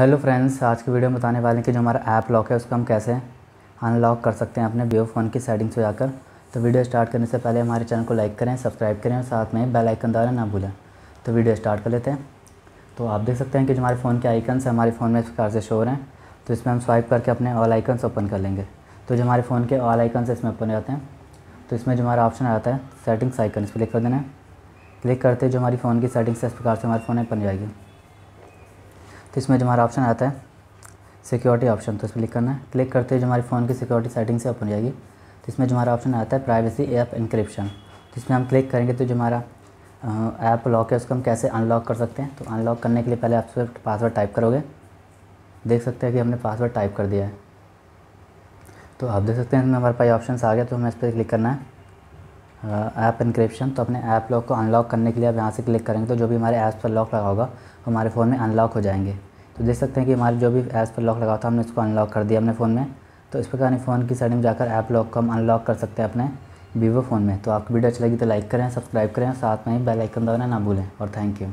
hello friends आज की video में बताने वाले हैं कि जो हमारा ऐप लॉक है उसको हम कैसे अनलॉक कर सकते हैं अपने वीवो फ़ोन की सेटिंग्स से जाकर तो वीडियो स्टार्ट करने से पहले हमारे चैनल को लाइक करें सब्सक्राइब करें और साथ में बेल आइकन दबाना ना भूलें तो वीडियो स्टार्ट कर लेते हैं तो आप देख सकते हैं कि जो हमारे फ़ोन के आइकन्स हमारे फ़ोन में इस प्रकार से शो हो रहे हैं तो इसमें हम स्वाइप करके अपने ऑल आइकन्स ओपन कर लेंगे तो जो हमारे फ़ोन के ऑल आइकन्स इसमें ओपन हो जाते हैं तो इसमें जो हमारा ऑप्शन आता है सेटिंग्स आइकन इस पर क्लिक कर देना है क्लिक करते जो हमारी फ़ोन की सेटिंग्स इस प्रकार से हमारे फ़ोन में बन जाएगी तो इसमें जो हमारा ऑप्शन आता है सिक्योरिटी ऑप्शन तो इस पर क्लिक करना है क्लिक करते हुए जो हमारे फ़ोन की सिक्योरिटी सेटिंग से ओपन हो जाएगी तो इसमें जो हमारा ऑप्शन आता है प्राइवेसी ऐप इंक्रिप्शन तो इसमें हम क्लिक करेंगे तो जो हमारा ऐप लॉक है उसको हम कैसे अनलॉक कर सकते हैं तो अनलॉक करने के लिए पहले आप पासवर्ड टाइप करोगे देख सकते हैं कि हमने पासवर्ड टाइप कर दिया है तो आप देख सकते हैं इसमें हमारे पास ऑप्शन आ गया तो हमें इस पर क्लिक करना है ऐप इंक्रिप्शन तो अपने ऐप लॉक को अनलॉक करने के लिए आप यहाँ से क्लिक करेंगे तो जो भी हमारे ऐप पर लॉक लगा होगा हमारे फ़ोन में अनलॉक हो जाएंगे तो देख सकते हैं कि हमारे जो भी ऐप पर लॉक लगा था हमने उसको अनलॉक कर दिया अपने फ़ोन में तो इस प्रकार फ़ोन की सेटिंग में जाकर ऐप लॉक को हम अनलॉक कर सकते हैं अपने वीवो फ़ोन में तो आपकी वीडियो अच्छी लगी तो लाइक करें सब्सक्राइब करें साथ में ही बेल आइकन दबाना ना भूलें और थैंक यू